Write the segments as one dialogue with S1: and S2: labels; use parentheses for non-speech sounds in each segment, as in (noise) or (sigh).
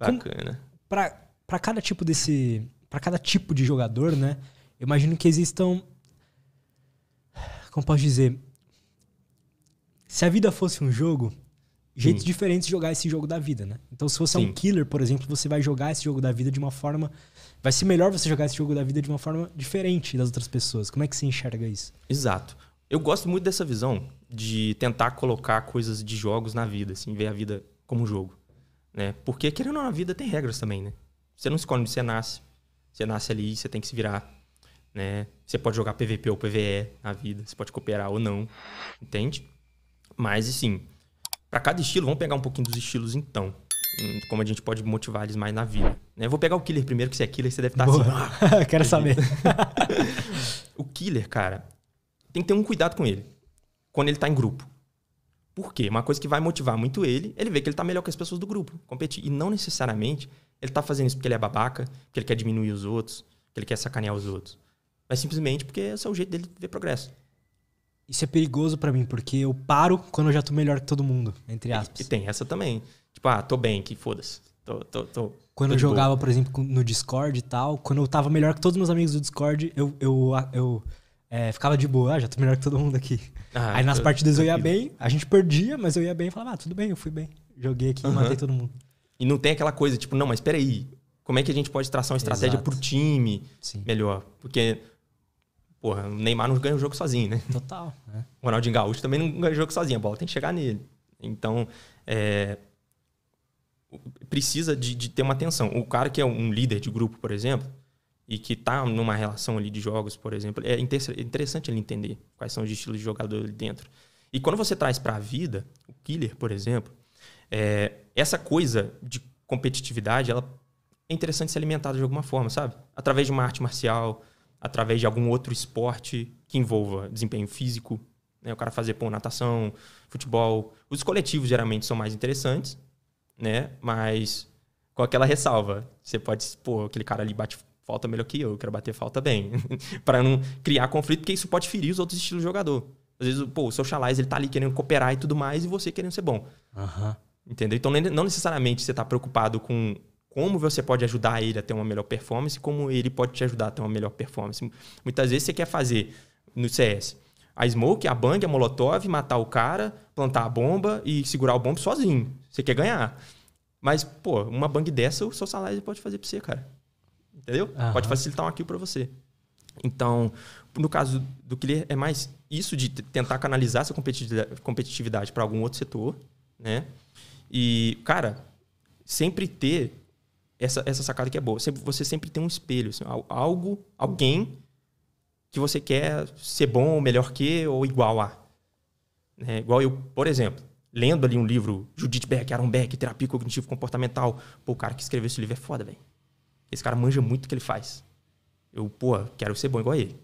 S1: Bacana.
S2: Para cada tipo desse. para cada tipo de jogador, né? Eu imagino que existam. Como posso dizer? Se a vida fosse um jogo, jeitos Sim. Hum. diferentes de jogar esse jogo da vida, né? Então, se você Sim. é um killer, por exemplo, você vai jogar esse jogo da vida de uma forma. Vai ser melhor você jogar esse jogo da vida de uma forma diferente das outras pessoas. Como é que você enxerga isso?
S1: Exato. Eu gosto muito dessa visão de tentar colocar coisas de jogos na vida, assim, ver a vida como um jogo. Né? Porque, querendo ou não, a vida tem regras também, né? Você não escolhe onde você nasce. Você nasce ali, você tem que se virar. Né? Você pode jogar PVP ou PVE na vida, você pode cooperar ou não, entende? Mas, assim, para cada estilo, vamos pegar um pouquinho dos estilos então. Hum, como a gente pode motivar eles mais na vida. Né? vou pegar o Killer primeiro, que se é Killer, você deve estar tá Boa. assim. (laughs) Ah, quero saber. (laughs) o Killer, cara, tem que ter um cuidado com ele. Quando ele tá em grupo. Por quê? Uma coisa que vai motivar muito ele, ele vê que ele está melhor que as pessoas do grupo, competir. E não necessariamente ele está fazendo isso porque ele é babaca, porque ele quer diminuir os outros, porque ele quer sacanear os outros. Mas simplesmente porque esse é o jeito dele ver progresso.
S2: Isso é perigoso para mim, porque eu paro quando eu já tô melhor que todo mundo,
S1: entre aspas. E, e tem essa também. Tipo, ah, tô bem, que foda-se. Tô, tô, tô, quando eu jogava, boa. por
S2: exemplo, no Discord e tal, quando eu tava melhor que todos os meus amigos do Discord, eu, eu, eu é, ficava de boa, ah, já tô melhor que todo mundo aqui. Ah, aí nas partidas eu ia bem, a gente perdia, mas eu ia bem e falava, ah, tudo bem, eu fui bem. Joguei aqui e matei todo mundo.
S1: E não tem aquela coisa, tipo, não, mas aí como é que a gente pode traçar uma estratégia Exato. pro time Sim. melhor? Porque, porra, o Neymar não ganha o jogo sozinho, né? Total. É. O Ronaldinho Gaúcho também não ganha o jogo sozinho, a bola tem que chegar nele. Então, é, precisa de, de, ter uma atenção. O cara que é um líder de grupo, por exemplo, e que está numa relação ali de jogos, por exemplo, é, é interessante ele entender quais são os estilos de jogador ali dentro. E quando você traz para a vida, o Killer, por exemplo, é, essa coisa de competitividade, ela é interessante ser alimentada de alguma forma, sabe? Através de uma arte marcial, através de algum outro esporte que envolva desempenho físico, né? o cara fazer pô, natação, futebol. Os coletivos geralmente são mais interessantes, né? Mas com aquela ressalva, você pode, pô, aquele cara ali bate falta melhor que eu, eu quero bater falta bem. (laughs) para não criar conflito, porque isso pode ferir os outros estilos de jogador. Às vezes, pô, o socialize ele tá ali querendo cooperar e tudo mais, e você querendo ser bom. Uhum. Entendeu? Então, não necessariamente você tá preocupado com como você pode ajudar ele a ter uma melhor performance, como ele pode te ajudar a ter uma melhor performance. Muitas vezes você quer fazer no CS a smoke, a bang, a molotov, matar o cara, plantar a bomba e segurar o bomb sozinho. Você quer ganhar. Mas, pô, uma bang dessa o seu salário pode fazer pra você, cara. Entendeu? Pode facilitar um arquivo para você. Então, no caso do Clear, é mais isso de tentar canalizar essa competitividade para algum outro setor, né? E, cara, sempre ter essa, essa sacada que é boa. Sempre, você sempre tem um espelho, assim, algo, alguém que você quer ser bom, ou melhor que, ou igual a. Né? igual eu, por exemplo, lendo ali um livro, Judith Beck, Aaron Beck, Terapia Cognitivo Comportamental. Pô, o cara que escreveu esse livro é foda, velho. Esse cara manja muito o que ele faz. Eu, pô, quero ser bom igual a ele.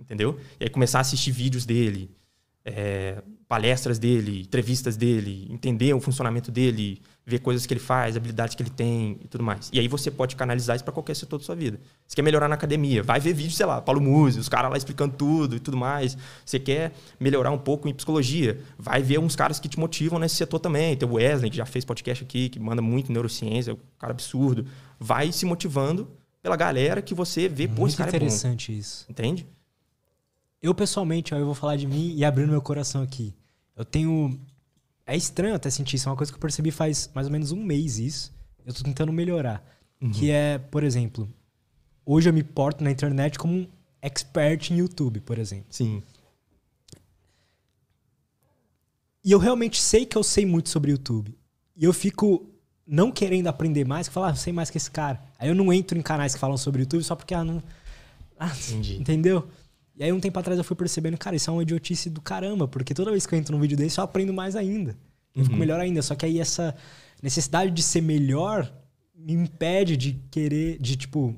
S1: Entendeu? E aí começar a assistir vídeos dele. É, palestras dele, entrevistas dele, entender o funcionamento dele, ver coisas que ele faz, habilidades que ele tem e tudo mais. E aí você pode canalizar isso para qualquer setor da sua vida. Você quer melhorar na academia, vai ver vídeo, sei lá, Paulo Muse, os caras lá explicando tudo e tudo mais. Você quer melhorar um pouco em psicologia, vai ver uns caras que te motivam nesse setor também. Tem o Wesley, que já fez podcast aqui, que manda muito neurociência, é um cara absurdo. Vai se
S2: motivando pela galera que você vê, muito pô, esse cara interessante é bom. isso. Entende? Eu, pessoalmente, ó, eu vou falar de mim e abrindo meu coração aqui. Eu tenho. É estranho até sentir isso, é uma coisa que eu percebi faz mais ou menos um mês isso. Eu tô tentando melhorar. Uhum. Que é, por exemplo, hoje eu me porto na internet como um expert em YouTube, por exemplo. Sim. E eu realmente sei que eu sei muito sobre YouTube. E eu fico não querendo aprender mais, que falar, ah, sei mais que esse cara. Aí eu não entro em canais que falam sobre YouTube só porque ah, não. Ah, Entendi. Entendeu? E aí, um tempo atrás, eu fui percebendo, cara, isso é uma idiotice do caramba, porque toda vez que eu entro num vídeo desse, eu aprendo mais ainda. Eu uhum. fico melhor ainda. Só que aí, essa necessidade de ser melhor me impede de querer, de, tipo,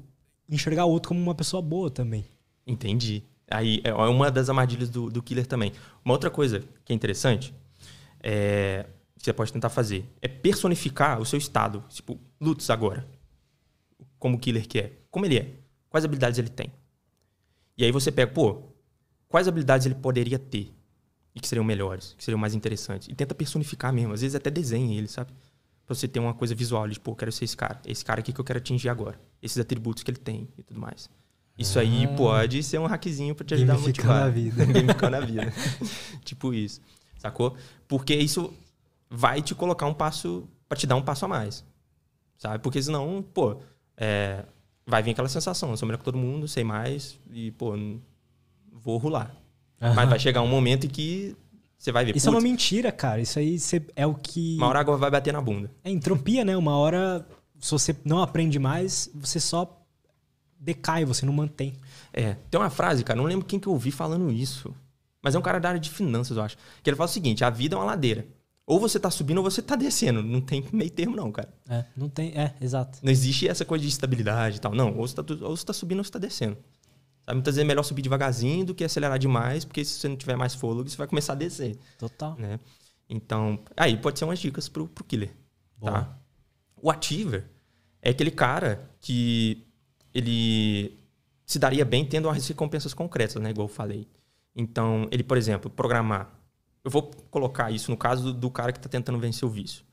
S2: enxergar o outro como uma pessoa boa também.
S1: Entendi. Aí é, é uma das armadilhas do, do killer também. Uma outra coisa que é interessante é, que você pode tentar fazer é personificar o seu estado. Tipo, Lutz agora. Como o killer que é. Como ele é. Quais habilidades ele tem. E aí você pega, pô, quais habilidades ele poderia ter e que seriam melhores, que seriam mais interessantes. E tenta personificar mesmo. Às vezes até desenha ele, sabe? Pra você ter uma coisa visual de tipo, eu quero ser esse cara. Esse cara aqui que eu quero atingir agora. Esses atributos que ele tem e tudo mais. Isso ah. aí pode ser um hackzinho para te ajudar a motivar. na vida. (laughs) Gamificar na vida. (laughs) tipo isso. Sacou? Porque isso vai te colocar um passo... Pra te dar um passo a mais. Sabe? Porque senão, pô... É, vai vir aquela sensação, eu sou melhor que todo mundo, sei mais e, pô, vou rolar. Mas vai chegar um momento em que você vai ver. Isso é uma
S2: mentira, cara. Isso aí é o que. Uma hora a
S1: água vai bater na bunda.
S2: É entropia, né? Uma hora, se você não aprende mais, você só decai, você não mantém. É. Tem uma frase, cara, não lembro quem que eu ouvi falando
S1: isso. Mas é um cara da área de finanças, eu acho. Que ele fala o seguinte: a vida é uma ladeira. Ou você tá subindo ou você tá descendo. Não tem (laughs) meio termo, não, cara.
S2: É, não tem. É, exato.
S1: Não existe essa coisa de estabilidade e tal. Não, ou você tá, ou você tá subindo ou você tá descendo. Sabe? Muitas vezes é melhor subir devagarzinho do que acelerar demais, porque se você não tiver mais fôlego, você vai começar a descer. Total. Né? Então, aí pode ser umas dicas pro, pro killer. Tá? Boa. Tá? O ativer é aquele cara que ele se daria bem tendo as recompensas concretas, né? Igual eu falei. Então, ele, por exemplo, programar eu vou colocar isso no caso do cara que está tentando vencer o vício.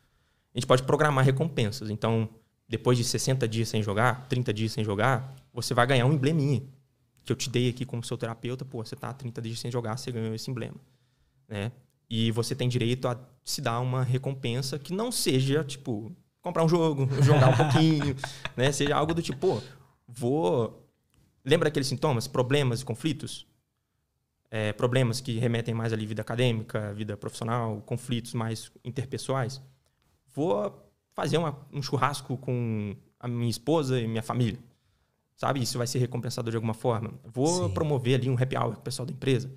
S1: A gente pode programar recompensas. Então, depois de 60 dias sem jogar, 30 dias sem jogar, você vai ganhar um embleminha. Que eu te dei aqui como seu terapeuta, pô, você tá 30 dias sem jogar, você ganhou esse emblema. Né? E você tem direito a se dar uma recompensa que não seja, tipo, comprar um jogo, (laughs) jogar um pouquinho, né? Seja algo do tipo, pô, vou. Lembra aqueles sintomas, problemas e conflitos? é, problemas que remetem mais à vida acadêmica, à vida profissional, conflitos mais interpessoais, vou fazer uma, um churrasco com a minha esposa e minha família. Sabe? Isso vai ser recompensador de alguma forma. Vou Sim. promover ali um happy hour com o pessoal da empresa.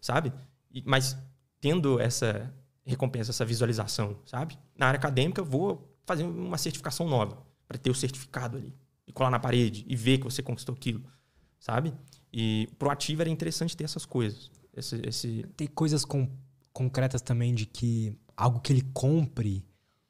S1: Sabe? E, mas tendo essa recompensa, essa visualização, sabe? Na área acadêmica, vou fazer uma certificação nova para ter o certificado ali e colar na parede e ver que você conquistou aquilo sabe? E proativo era interessante ter essas coisas.
S2: Esse, esse... Tem coisas com, concretas também de que algo que ele compre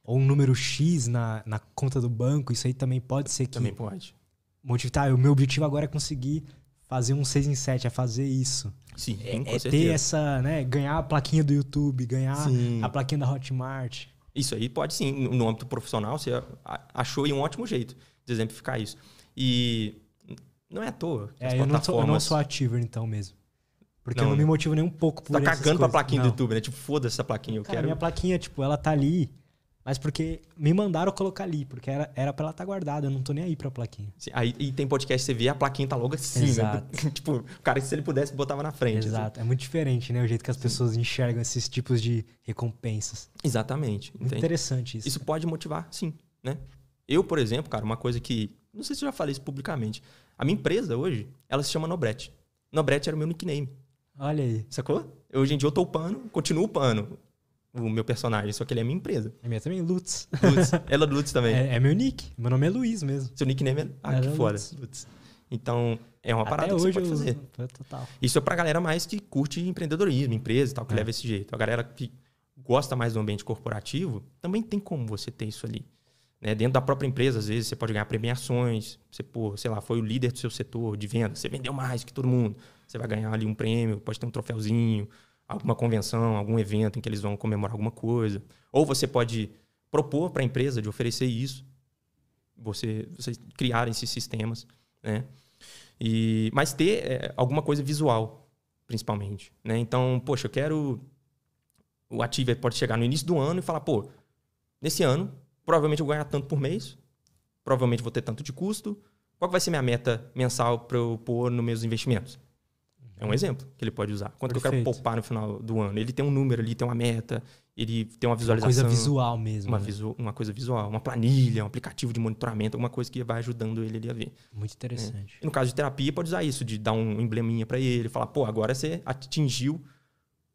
S2: ou um número X na, na conta do banco, isso aí também pode ser que. Também pode. motivar tá, o meu objetivo agora é conseguir fazer um 6 em 7, é fazer isso. Sim,
S1: é, com é certeza. ter
S2: essa, né? Ganhar a plaquinha do YouTube, ganhar sim. a plaquinha da Hotmart.
S1: Isso aí pode sim, no âmbito profissional, você achou aí um ótimo jeito de exemplificar isso. E não é à toa. É, eu, plataformas... não sou, eu, não sou,
S2: ativo então mesmo. Porque não, eu não me né? motivo nem um pouco por tá cagando pra plaquinha não. do YouTube,
S1: né? Tipo, foda essa plaquinha, eu Cara, quero... minha
S2: plaquinha, tipo, ela tá ali, mas porque me mandaram colocar ali, porque era, era pra ela estar tá guardada, eu não tô nem aí pra plaquinha.
S1: Sim, aí, e tem podcast, você vê, a plaquinha tá logo assim, né? Exato. né? (laughs) tipo, o cara, se ele pudesse, botava na
S2: frente. Assim. Exato, assim. é muito diferente, né? O jeito que as Sim. pessoas enxergam esses tipos de recompensas. Exatamente. Muito interessante isso. Isso cara. pode motivar, sim,
S1: né? Eu, por exemplo, cara, uma coisa que. Não sei se eu já falei isso publicamente, a minha empresa hoje, ela se chama Nobret. Nobret era o meu nickname. Olha aí. Sacou? Hoje em dia eu tô pano, continuo pano. O meu personagem, só que ele é minha empresa. É minha também, Lutz. Lutz. (laughs) Ela é Lutz também. É, é, meu nick. Meu nome é Luiz mesmo. Seu nickname é. Ah, que foda. Lutz. Lutz. Então, é uma Até parada que você pode fazer. Total. Isso é pra galera mais que curte empreendedorismo, empresa e tal, que é. leva esse jeito. A galera que gosta mais do ambiente corporativo, também tem como você ter isso ali. Né? Dentro da própria empresa, às vezes, você pode ganhar premiações. Você, pô, sei lá, foi o líder do seu setor de venda. Você vendeu mais que todo mundo. Você vai ganhar ali um prêmio, pode ter um troféuzinho, alguma convenção, algum evento em que eles vão comemorar alguma coisa. Ou você pode propor para a empresa de oferecer isso. Você, você criar esses sistemas, né? E, mas ter é, alguma coisa visual, principalmente. Né? Então, poxa, eu quero. O Ativer pode chegar no início do ano e falar, pô, nesse ano Provavelmente eu vou ganhar tanto por mês, provavelmente vou ter tanto de custo. Qual vai ser minha meta mensal para eu pôr nos meus investimentos? É um uhum. exemplo que ele pode usar. Quanto que eu quero poupar no final do ano? Ele tem um número ali, tem uma meta, ele tem uma visualização. Uma coisa visual mesmo. Uma, né? visu, uma coisa visual, uma planilha, um aplicativo de monitoramento, alguma coisa que vai ajudando ele ali a ver. Muito interessante. É. no caso de terapia, pode usar isso, de dar um embleminha para ele, falar, pô, agora você atingiu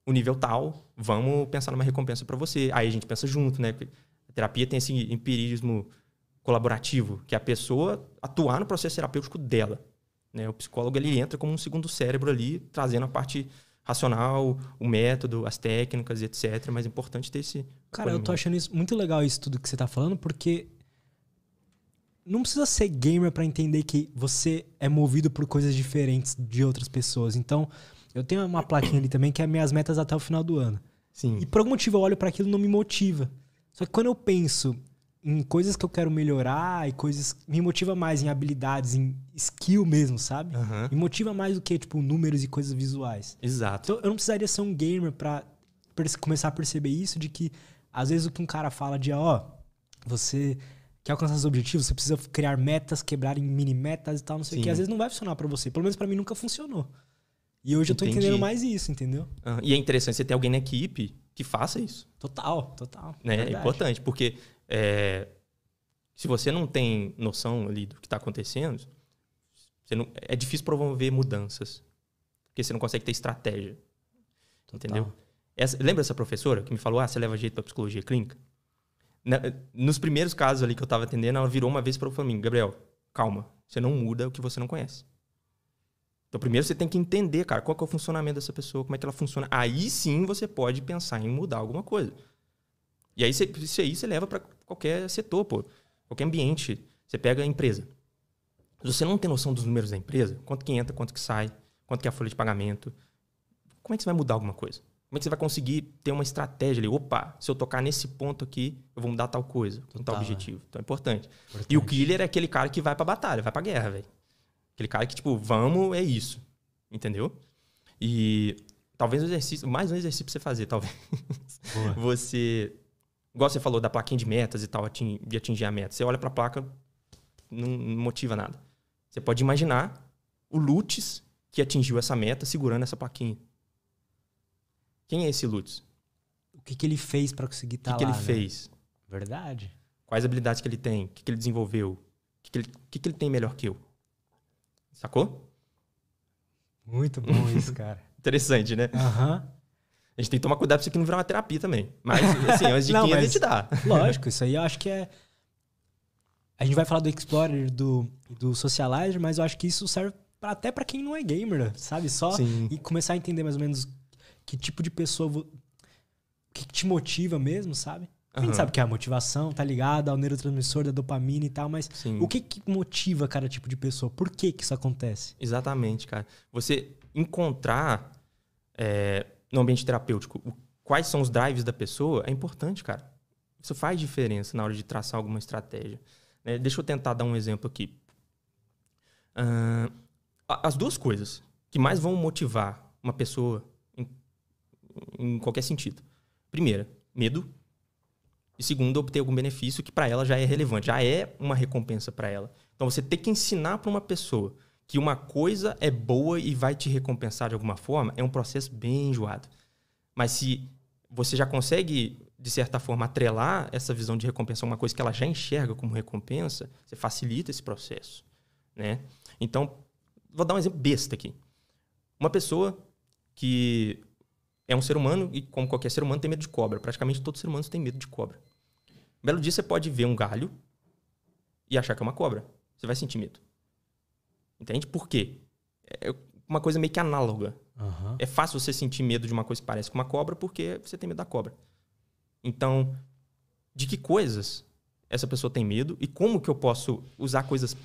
S1: o nível tal, vamos pensar numa recompensa para você. Aí a gente pensa junto, né? terapia tem esse empirismo colaborativo, que é a pessoa atuar no processo terapêutico dela. Né? O psicólogo ele entra como um segundo cérebro ali, trazendo a parte racional, o método, as técnicas, etc. Mas é importante ter esse. Cara, eu tô achando
S2: isso muito legal isso tudo que você tá falando, porque não precisa ser gamer para entender que você é movido por coisas diferentes de outras pessoas. Então, eu tenho uma plaquinha ali também que é minhas metas até o final do ano. Sim. E por algum motivo eu olho para aquilo e não me motiva. Só que quando eu penso em coisas que eu quero melhorar e coisas. Me motiva mais em habilidades, em skill mesmo, sabe? Uhum. Me motiva mais do que, tipo, números e coisas visuais. Exato. Então eu não precisaria ser um gamer pra começar a perceber isso, de que às vezes o que um cara fala de, ó, oh, você quer alcançar seus objetivos, você precisa criar metas, quebrar em mini metas e tal, não sei Sim. o que. Às vezes não vai funcionar para você. Pelo menos para mim nunca funcionou. E hoje Entendi. eu tô entendendo mais isso, entendeu?
S1: Uhum. E é interessante você ter alguém na equipe que faça isso.
S2: Total, total. Né? É importante,
S1: porque é, se você não tem noção ali do que está acontecendo, não, é difícil promover mudanças, porque você não consegue ter estratégia. Total. Entendeu? Essa, lembra essa professora que me falou, ah, você leva jeito para psicologia clínica? Na, nos primeiros casos ali que eu estava atendendo, ela virou uma vez para o flamengo Gabriel, calma, você não muda o que você não conhece. Então, primeiro você tem que entender, cara, qual é o funcionamento dessa pessoa, como é que ela funciona. Aí sim você pode pensar em mudar alguma coisa. E aí você, isso aí você leva para qualquer setor, pô. Qualquer ambiente. Você pega a empresa. Se você não tem noção dos números da empresa, quanto que entra, quanto que sai, quanto que é a folha de pagamento, como é que você vai mudar alguma coisa? Como é que você vai conseguir ter uma estratégia ali? Opa, se eu tocar nesse ponto aqui, eu vou mudar tal coisa, com tal tá, objetivo. Então é importante. importante. E o killer é aquele cara que vai pra batalha, vai pra guerra, velho. Aquele cara que, tipo, vamos, é isso. Entendeu? E talvez um exercício, mais um exercício pra você fazer, talvez. Boa. (laughs) Você. Igual você falou da plaquinha de metas e tal, de atingir a meta. Você olha pra placa, não, não motiva nada. Você pode imaginar o Lutz que atingiu essa meta segurando essa plaquinha. Quem é esse Lutz?
S2: O que, que ele fez para conseguir estar tá lá? O que, ele né? fez?
S1: Verdade. Quais habilidades que ele tem? O que, que ele desenvolveu? O que, que, que, que ele tem melhor que eu? Sacou?
S2: Muito bom isso, cara.
S1: (laughs) Interessante, né? Aham. Uhum. A gente tem que tomar cuidado pra isso aqui não virar uma terapia também. Mas, assim, as (laughs) mas a gente dá. Lógico,
S2: isso aí eu acho que é. A gente vai falar do Explorer do, do Socializer, mas eu acho que isso serve pra, até para quem não é gamer, sabe? Só Sim. e começar a entender mais ou menos que tipo de pessoa. O que te motiva mesmo, sabe? A gente uhum. sabe que é a motivação, tá ligado? Ao neurotransmissor da dopamina e tal, mas Sim. o que, que motiva cada tipo de pessoa? Por que, que isso acontece?
S1: Exatamente, cara. Você encontrar é, no ambiente terapêutico quais são os drives da pessoa é importante, cara. Isso faz diferença na hora de traçar alguma estratégia. É, deixa eu tentar dar um exemplo aqui. Uh, as duas coisas que mais vão motivar uma pessoa em, em qualquer sentido. Primeira, medo e segundo, obter algum benefício que para ela já é relevante, já é uma recompensa para ela. Então você tem que ensinar para uma pessoa que uma coisa é boa e vai te recompensar de alguma forma é um processo bem enjoado. Mas se você já consegue, de certa forma, atrelar essa visão de recompensa a uma coisa que ela já enxerga como recompensa, você facilita esse processo. Né? Então, vou dar um exemplo besta aqui. Uma pessoa que é um ser humano e, como qualquer ser humano, tem medo de cobra. Praticamente os seres humanos têm medo de cobra. Um belo dia você pode ver um galho e achar que é uma cobra. Você vai sentir medo. Entende? Por quê? É, é uma coisa meio que análoga. Uhum. É fácil você sentir medo de uma coisa que parece com uma cobra porque você tem medo da cobra. Então, de que coisas essa pessoa tem medo e como que eu posso usar coisas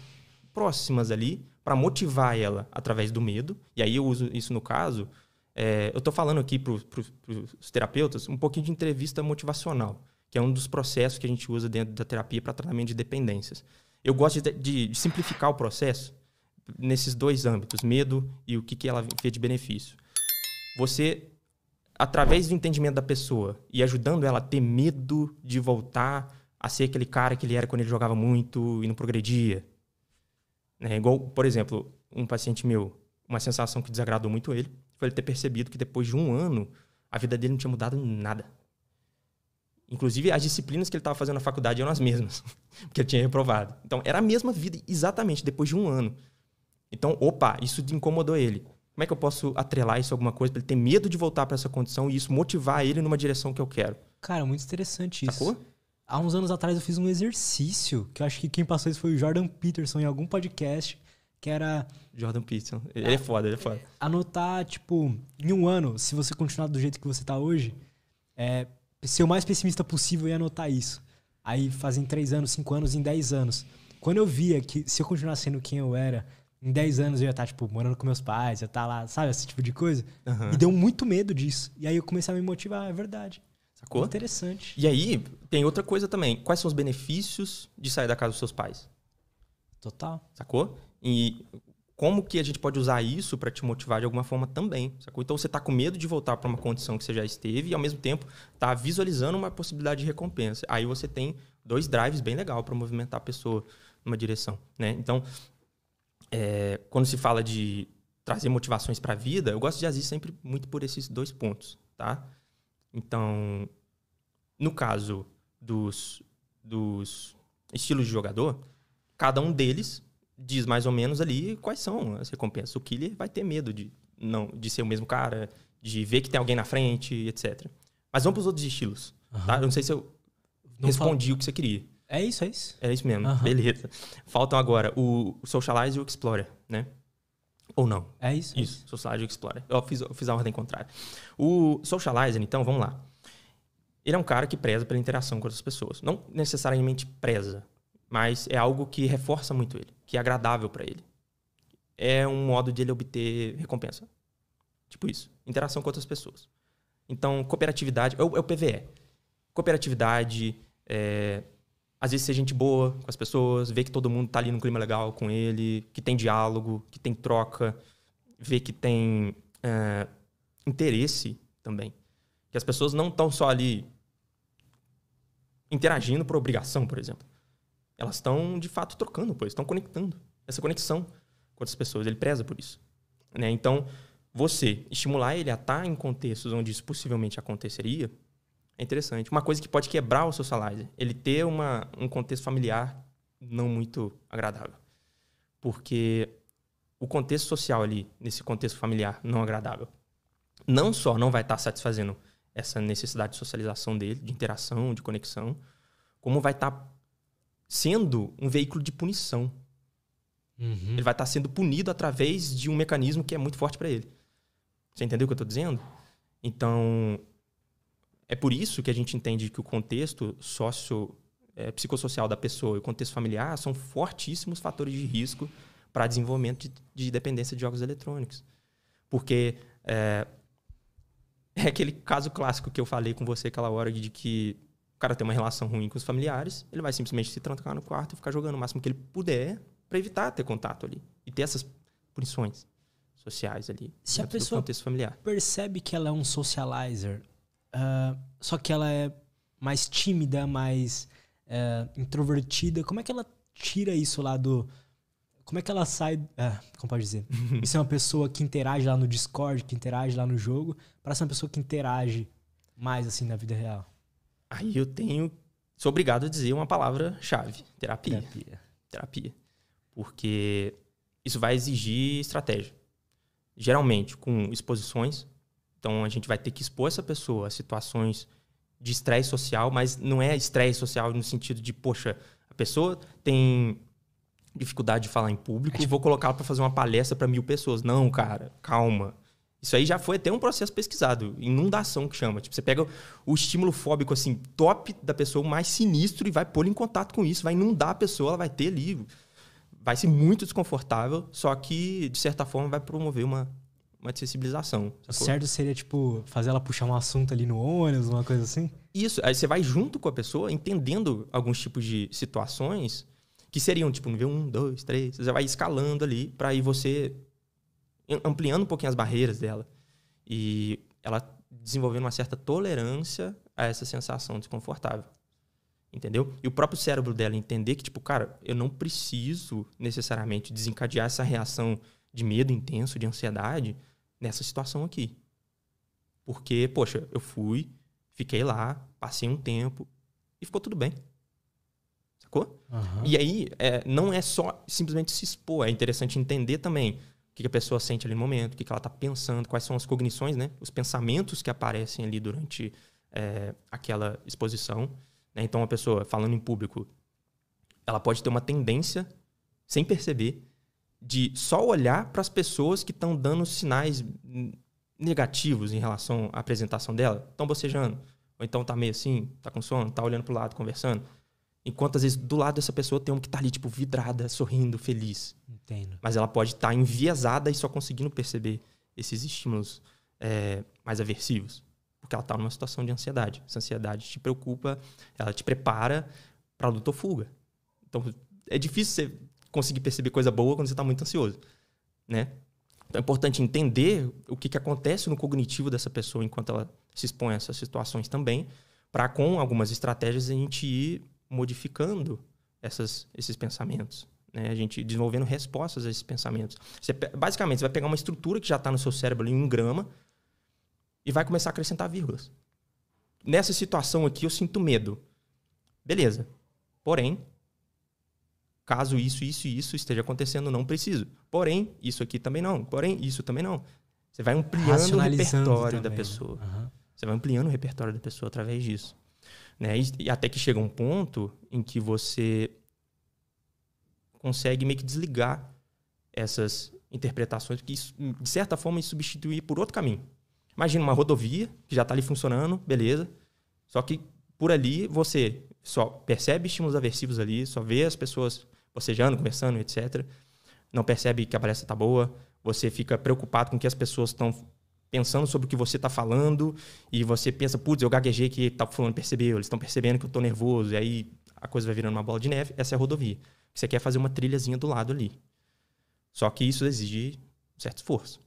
S1: próximas ali para motivar ela através do medo? E aí eu uso isso no caso. É, eu estou falando aqui para os terapeutas um pouquinho de entrevista motivacional que é um dos processos que a gente usa dentro da terapia para tratamento de dependências. Eu gosto de, de, de, simplificar o processo nesses dois âmbitos, medo e o que, que ela vê de benefício. Você, através do entendimento da pessoa e ajudando ela a ter medo de voltar a ser aquele cara que ele era quando ele jogava muito e não progredia. Né? igual, por exemplo, um paciente meu, uma sensação que desagradou muito ele foi ele ter percebido que depois de um ano a vida dele não tinha mudado nada Inclusive, as disciplinas que ele estava fazendo na faculdade eram as mesmas, porque (laughs) ele tinha reprovado. Então, era a mesma vida, exatamente, depois de um ano. Então, opa, isso incomodou ele. Como é que eu posso atrelar isso a alguma coisa para ele ter medo de voltar para essa condição e isso motivar ele numa direção que eu quero?
S2: Cara, muito interessante isso. Sacou? Há uns anos atrás eu fiz um exercício, que eu acho que quem passou isso foi o Jordan Peterson em algum podcast, que era.
S1: Jordan Peterson. Ele é foda, ele é foda.
S2: Anotar, tipo, em um ano, se você continuar do jeito que você está hoje, é, ser o mais pessimista possível e anotar isso. Aí fazem três anos, cinco anos, em dez anos. Quando eu via que se eu continuar sendo quem eu era, em dez anos eu ia estar, tá, tipo, morando com meus pais, ia estar tá lá, sabe, esse tipo de coisa. Uhum. E deu muito medo disso. E aí eu comecei a me motivar, é verdade. Sacou? interessante. E aí, tem
S1: outra coisa também. Quais são os benefícios de sair da casa dos seus pais? Total. Sacou? E como que a gente pode usar isso para te motivar de alguma forma também, sacou? Então você está com medo de voltar para uma condição que você já esteve e ao mesmo tempo está visualizando uma possibilidade de recompensa. Aí você tem dois drives bem legal para movimentar a pessoa numa direção, né? Então, é, quando se fala de trazer motivações para a vida, eu gosto de agir sempre muito por esses dois pontos, tá? Então, no caso dos, dos estilos de jogador, cada um deles diz mais ou menos ali quais são as recompensas. O killer vai ter medo de não de ser o mesmo cara, de ver que tem alguém na frente, etc. Mas vamos para os outros estilos. Uhum. Tá? Eu não sei se eu não respondi o que você queria. É isso, é isso. É isso mesmo, uhum. beleza. Faltam agora o Socialize e o Explorer, né? Ou não? É isso. É isso, é isso. Socialize e o Explorer. Eu fiz, eu fiz a ordem contrária. O Socializer, então, vamos lá. Ele é um cara que preza pela interação com outras pessoas. Não necessariamente preza, mas é algo que reforça muito ele, que é agradável para ele. É um modo de ele obter recompensa. Tipo isso, interação com outras pessoas. Então, cooperatividade é o, é o PVE. Cooperatividade, é, às vezes ser gente boa com as pessoas, ver que todo mundo tá ali num clima legal com ele, que tem diálogo, que tem troca, ver que tem é, interesse também. Que as pessoas não estão só ali interagindo por obrigação, por exemplo elas estão de fato trocando, pois estão conectando essa conexão com outras pessoas. Ele preza por isso. Né? Então, você estimular ele a estar em contextos onde isso possivelmente aconteceria é interessante. Uma coisa que pode quebrar o socializer, ele ter uma, um contexto familiar não muito agradável. Porque o contexto social ali, nesse contexto familiar não agradável, não só não vai estar satisfazendo essa necessidade de socialização dele, de interação, de conexão, como vai estar sendo um veículo de punição. Uhum. Ele vai estar sendo punido através de um mecanismo que é muito forte para ele. Você entendeu o que eu estou dizendo? Então, é por isso que a gente entende que o contexto socio é, psicossocial da pessoa e o contexto familiar são fortíssimos fatores de risco para desenvolvimento de, de, dependência de jogos eletrônicos. Porque é, (laughs) é aquele caso clássico que eu falei com você aquela hora de que cara tem uma relação ruim com os familiares, ele vai simplesmente se trancar no quarto e ficar jogando o máximo que ele puder para evitar ter contato ali e ter essas punições sociais ali. Se a pessoa
S2: percebe que ela é um socializer, uh, só que ela é mais tímida, mais uh, introvertida, como é que ela tira isso lá do. Como é que ela sai. Uh, como pode dizer? (laughs) Isso é uma pessoa que interage lá no Discord, que interage lá no jogo, para ser uma pessoa que interage mais assim na vida real. Aí eu tenho.
S1: Sou obrigado a dizer uma palavra-chave: terapia. terapia. Terapia. Porque isso vai exigir estratégia. Geralmente com exposições. Então a gente vai ter que expor essa pessoa a situações de estresse social, mas não é estresse social no sentido de, poxa, a pessoa tem dificuldade de falar em público é tipo... e vou colocar para fazer uma palestra para mil pessoas. Não, cara, calma. Isso aí já foi até um processo pesquisado, inundação que chama. Tipo, você pega o estímulo fóbico assim, top da pessoa, mais sinistro, e vai pôr em contato com isso, vai inundar a pessoa, ela vai ter ali. Vai ser muito desconfortável, só que, de certa forma, vai promover uma, uma sensibilização. O certo
S2: seria, tipo, fazer ela puxar um assunto ali no ônibus, uma coisa assim?
S1: Isso, aí você vai junto com a pessoa, entendendo alguns tipos de situações que seriam, tipo, nível 1, 2, 3, você vai escalando ali para ir você ampliando um pouquinho as barreiras dela. E ela desenvolvendo uma certa tolerância a essa sensação desconfortável. Entendeu? E o próprio cérebro dela entender que, tipo, cara, eu não preciso necessariamente desencadear essa reação de medo intenso, de ansiedade, nessa situação aqui. Porque, poxa, eu fui, fiquei lá, passei um tempo e ficou tudo bem. Sacou? Uhum. E aí, é, não é só simplesmente se expor, é interessante entender também que a pessoa sente ali no momento, o que ela está pensando, quais são as cognições, né? os pensamentos que aparecem ali durante é, aquela exposição. Né? Então, a pessoa falando em público, ela pode ter uma tendência, sem perceber, de só olhar para as pessoas que estão dando sinais negativos em relação à apresentação dela. Estão bocejando, ou então está meio assim, está com sono, está olhando para o lado, conversando Enquanto às vezes do lado dessa pessoa tem um que tá ali, tipo, vidrada, sorrindo, feliz. Entendo. Mas ela pode estar tá enviesada e só conseguindo perceber esses estímulos é, mais aversivos. Porque ela tá numa situação de ansiedade. Essa ansiedade te preocupa, ela te prepara pra luta ou fuga. Então é difícil você conseguir perceber coisa boa quando você tá muito ansioso, né? Então é importante entender o que, que acontece no cognitivo dessa pessoa enquanto ela se expõe a essas situações também, para com algumas estratégias a gente ir modificando essas, esses pensamentos. Né? A gente desenvolvendo respostas a esses pensamentos. Você, basicamente, você vai pegar uma estrutura que já está no seu cérebro em um grama, e vai começar a acrescentar vírgulas. Nessa situação aqui, eu sinto medo. Beleza. Porém, caso isso, isso e isso esteja acontecendo, não preciso. Porém, isso aqui também não. Porém, isso também não. Você vai ampliando o repertório também, da né? pessoa. Uhum. Você vai ampliando o repertório da pessoa através disso. Né? E, até que chega um ponto em que você consegue meio que desligar essas interpretações, que de certa forma substituir por outro caminho. Imagina uma rodovia que já está ali funcionando, beleza. Só que por ali você só percebe estímulos aversivos ali, só vê as pessoas bocejando, conversando, etc. Não percebe que a palestra está boa, você fica preocupado com o que as pessoas estão pensando sobre o que você está falando e você pensa, putz, eu gaguejei que tá falando percebeu, eles estão percebendo que eu estou nervoso, e aí a coisa vai virando uma bola de neve, essa é a rodovia. Você quer fazer uma trilhazinha do lado ali. Só que isso exige certo esforço.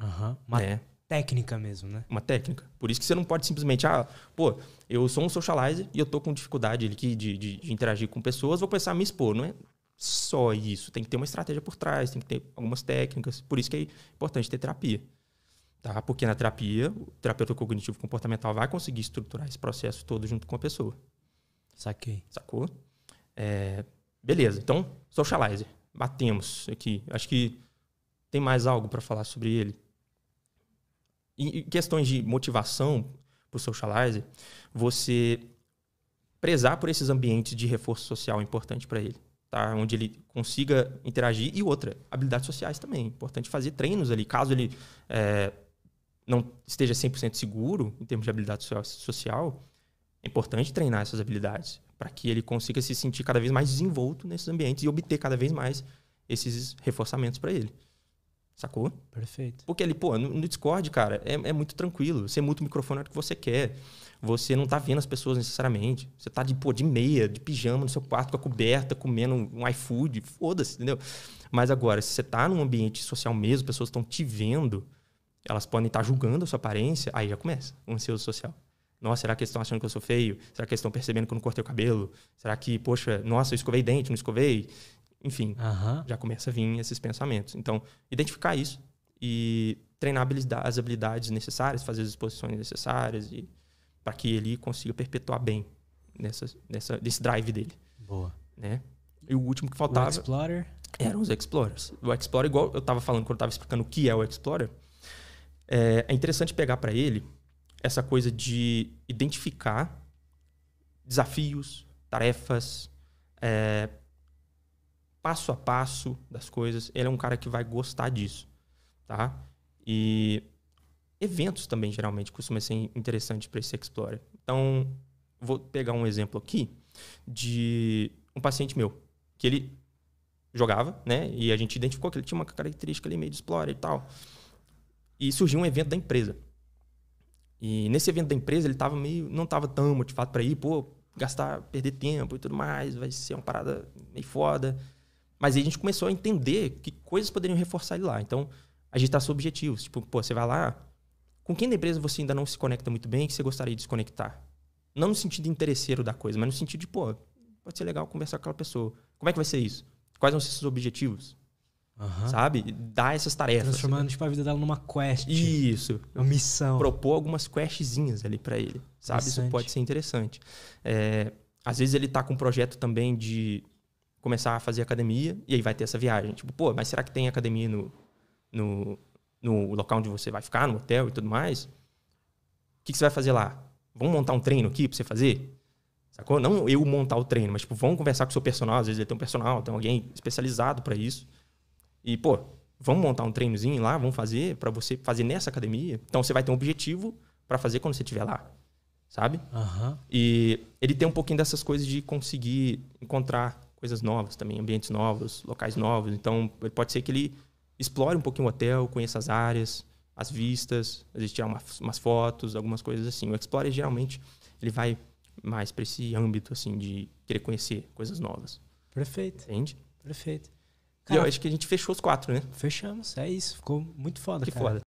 S2: Uhum. Uma é. técnica mesmo, né?
S1: Uma técnica. Por isso que você não pode simplesmente, ah, pô, eu sou um socializer e eu tô com dificuldade de, de, de interagir com pessoas, vou começar a me expor, não é? Só isso. Tem que ter uma estratégia por trás, tem que ter algumas técnicas. Por isso que é importante ter terapia tá? Porque na terapia, o terapeuta cognitivo comportamental vai conseguir estruturar esse processo todo junto com a pessoa. Saquei. Sacou? É, beleza, então, socializer. Batemos aqui. Acho que tem mais algo para falar sobre ele. Em questões de motivação para o socializer, você prezar por esses ambientes de reforço social é importante para ele. Tá? Onde ele consiga interagir. E outra, habilidades sociais também. É importante fazer treinos ali. Caso ele é, não esteja 100% seguro em termos de habilidade social, é importante treinar essas habilidades para que ele consiga se sentir cada vez mais desenvolto nesses ambientes e obter cada vez mais esses reforçamentos para ele. Sacou? Perfeito. Porque ali, pô, no, no Discord, cara, é, é, muito tranquilo. Você muda o microfone na hora que você quer. Você não tá vendo as pessoas necessariamente. Você tá de, pô, de meia, de pijama no seu quarto, com a coberta, comendo um, um iFood. Foda-se, entendeu? Mas agora, se você tá num ambiente social mesmo, pessoas estão te vendo, elas podem estar julgando a sua aparência, aí já começa o ansioso social. Nossa, será que eles estão achando que eu sou feio? Será que eles estão percebendo que eu não cortei o cabelo? Será que, poxa, nossa, eu escovei dente, não escovei? Enfim, uhum. já começa a vir esses pensamentos. Então, identificar isso e treinar as habilidades necessárias, fazer as exposições necessárias e para que ele consiga perpetuar bem nessa, nessa, nesse drive dele. Boa. Né? E o último que faltava... O Explorer? Eram os Explorers. O Explorer, igual eu estava falando quando eu estava explicando o que é o Explorer, é, é interessante pegar para ele essa coisa de identificar desafios, tarefas, é, passo a passo das coisas. Ele é um cara que vai gostar disso, tá? E eventos também geralmente costuma ser interessante para esse explorer. Então, vou pegar um exemplo aqui de um paciente meu, que ele jogava, né? E a gente identificou que ele tinha uma característica ali meio de explorer e tal. E surgiu um evento da empresa. E nesse evento da empresa, ele tava meio. não estava tão motivado para ir, pô, gastar, perder tempo e tudo mais, vai ser uma parada meio foda. Mas aí a gente começou a entender que coisas poderiam reforçar ele lá. Então, a gente está seus objetivos. Tipo, pô, você vai lá, com quem da empresa você ainda não se conecta muito bem que você gostaria de se conectar? Não no sentido interesseiro da coisa, mas no sentido de, pô, pode ser legal conversar com aquela pessoa. Como é que vai ser isso? Quais vão ser seus objetivos?
S2: Uhum. Sabe?
S1: Dar essas tarefas. Transformando assim,
S2: né? tipo, a vida dela numa quest. Isso. Uma missão.
S1: Propor algumas questzinhas ali para ele. Sabe? Isso pode ser interessante. É, às vezes ele tá com um projeto também de começar a fazer academia e aí vai ter essa viagem. Tipo, pô, mas será que tem academia no, no, no local onde você vai ficar, no hotel e tudo mais? O que, que você vai fazer lá? Vamos montar um treino aqui pra você fazer? Sacou? Não eu montar o treino, mas tipo, vamos conversar com o seu personal. Às vezes ele tem um personal, tem alguém especializado para isso. E, pô, vamos montar um treinozinho lá, vamos fazer para você fazer nessa academia. Então você vai ter um objetivo para fazer quando você estiver lá, sabe? Uhum. E ele tem um pouquinho dessas coisas de conseguir encontrar coisas novas também, ambientes novos, locais novos. Então pode ser que ele explore um pouquinho o hotel, conheça as áreas, as vistas, às vezes tirar umas fotos, algumas coisas assim. O Explorer geralmente ele vai mais para esse âmbito assim de querer conhecer coisas novas. Perfeito. Entende?
S2: Perfeito. Cara, e eu acho que a gente fechou os quatro, né? Fechamos, é isso. Ficou muito foda, que cara. foda.